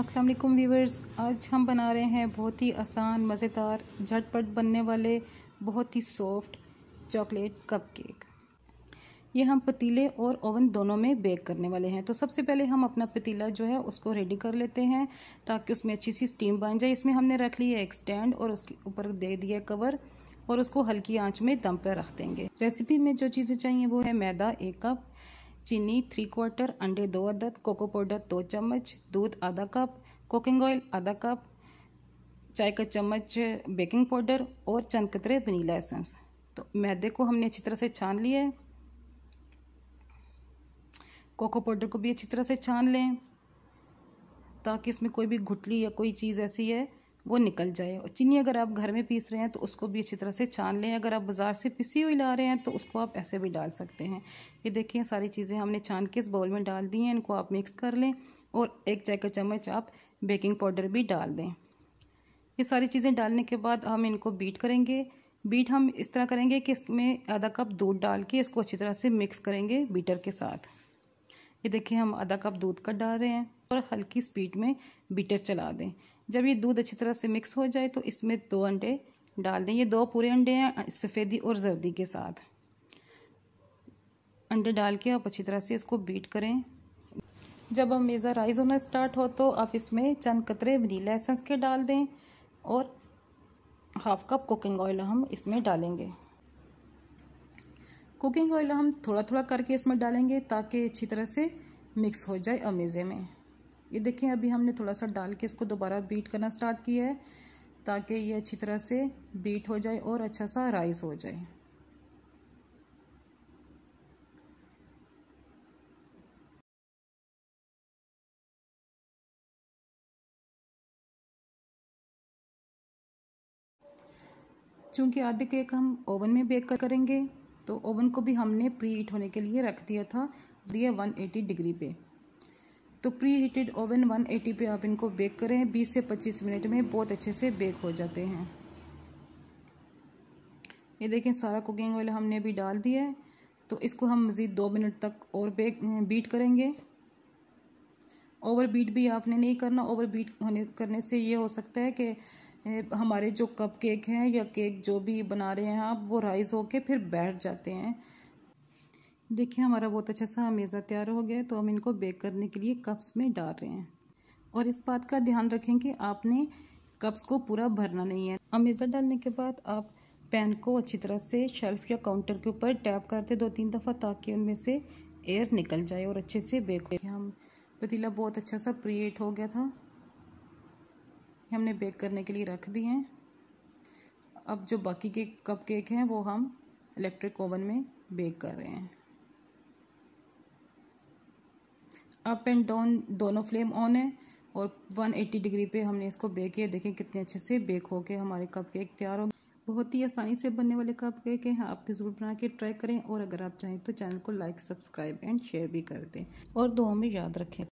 अस्सलाम वालेकुम व्यूवर्स आज हम बना रहे हैं बहुत ही आसान मज़ेदार झटपट बनने वाले बहुत ही सॉफ्ट चॉकलेट कपकेक ये हम पतीले और ओवन दोनों में बेक करने वाले हैं तो सबसे पहले हम अपना पतीला जो है उसको रेडी कर लेते हैं ताकि उसमें अच्छी सी स्टीम बन जाए इसमें हमने रख लिया एक स्टैंड और उसके ऊपर दे दिया कवर और उसको हल्की आँच में दम पर रख देंगे रेसिपी में जो चीज़ें चाहिए वो है मैदा एक कप चीनी थ्री क्वार्टर अंडे दो अदद कोको पाउडर दो चम्मच दूध आधा कप कुकिंग ऑयल आधा कप चाय का चम्मच बेकिंग पाउडर और चंद कतरे वनीला एसेंस तो मैदे को हमने अच्छी तरह से छान लिया है कोको पाउडर को भी अच्छी तरह से छान लें ताकि इसमें कोई भी घुटली या कोई चीज़ ऐसी है वो निकल जाए और चीनी अगर आप घर में पीस रहे हैं तो उसको भी अच्छी तरह से छान लें अगर आप बाज़ार से पिसी हुई ला रहे हैं तो उसको आप ऐसे भी डाल सकते हैं ये देखिए सारी चीज़ें हमने छान के इस बाउल में डाल दी हैं इनको आप मिक्स कर लें और एक चाय का चम्मच आप बेकिंग पाउडर भी डाल दें ये सारी चीज़ें डालने के बाद हम इनको बीट करेंगे बीट हम इस तरह करेंगे कि इसमें आधा कप दूध डाल के इसको अच्छी तरह से मिक्स करेंगे बीटर के साथ ये देखिए हम आधा कप दूध का डाल रहे हैं और हल्की स्पीड में बीटर चला दें जब ये दूध अच्छी तरह से मिक्स हो जाए तो इसमें दो अंडे डाल दें ये दो पूरे अंडे हैं सफ़ेदी और जर्दी के साथ अंडे डाल के आप अच्छी तरह से इसको बीट करें जब अमेज़ा राइस होना स्टार्ट हो तो आप इसमें चंद कतरे वनीला एसेंस के डाल दें और हाफ़ कप कुकिंग ऑयल हम इसमें डालेंगे कुकिंग ऑयल हम थोड़ा थोड़ा करके इसमें डालेंगे ताकि अच्छी तरह से मिक्स हो जाए अमेज़े में ये देखें अभी हमने थोड़ा सा डाल के इसको दोबारा बीट करना स्टार्ट किया है ताकि ये अच्छी तरह से बीट हो जाए और अच्छा सा राइस हो जाए चूँकि आधे केक हम ओवन में बेक करेंगे तो ओवन को भी हमने प्री हीट होने के लिए रख दिया था दिया 180 डिग्री पे तो प्री हीटेड ओवन 180 पे आप इनको बेक करें 20 से 25 मिनट में बहुत अच्छे से बेक हो जाते हैं ये देखें सारा कुकिंग ऑयल हमने अभी डाल दिया है तो इसको हम मज़ीद दो मिनट तक और बेक बीट करेंगे ओवर बीट भी आपने नहीं करना ओवर बीट होने करने से ये हो सकता है कि हमारे जो कप केक हैं या केक जो भी बना रहे हैं आप वो राइज़ होके फिर बैठ जाते हैं देखिए हमारा बहुत अच्छा सा मेज़ा तैयार हो गया है तो हम इनको बेक करने के लिए कप्स में डाल रहे हैं और इस बात का ध्यान रखें कि आपने कप्स को पूरा भरना नहीं है अब मेज़ा डालने के बाद आप पैन को अच्छी तरह से शेल्फ या काउंटर के ऊपर टैप करते दो तीन दफ़ा ताकि उनमें से एयर निकल जाए और अच्छे से बेक हो हम पतीला बहुत अच्छा सा प्रिएट हो गया था हमने बेक करने के लिए रख दिए हैं अब जो बाकी के कप केक हैं वो हम इलेक्ट्रिक ओवन में बेक कर रहे हैं अप एंड डाउन दोनों फ्लेम ऑन है और 180 डिग्री पे हमने इसको बेक किया देखें कितने अच्छे से बेक हो के हमारे कप केक तैयार हो बहुत ही आसानी से बनने वाले कप केक हैं आप भी ज़रूर बना के ट्राई करें और अगर आप चाहें तो चैनल को लाइक सब्सक्राइब एंड शेयर भी कर दें और दो हमें याद रखें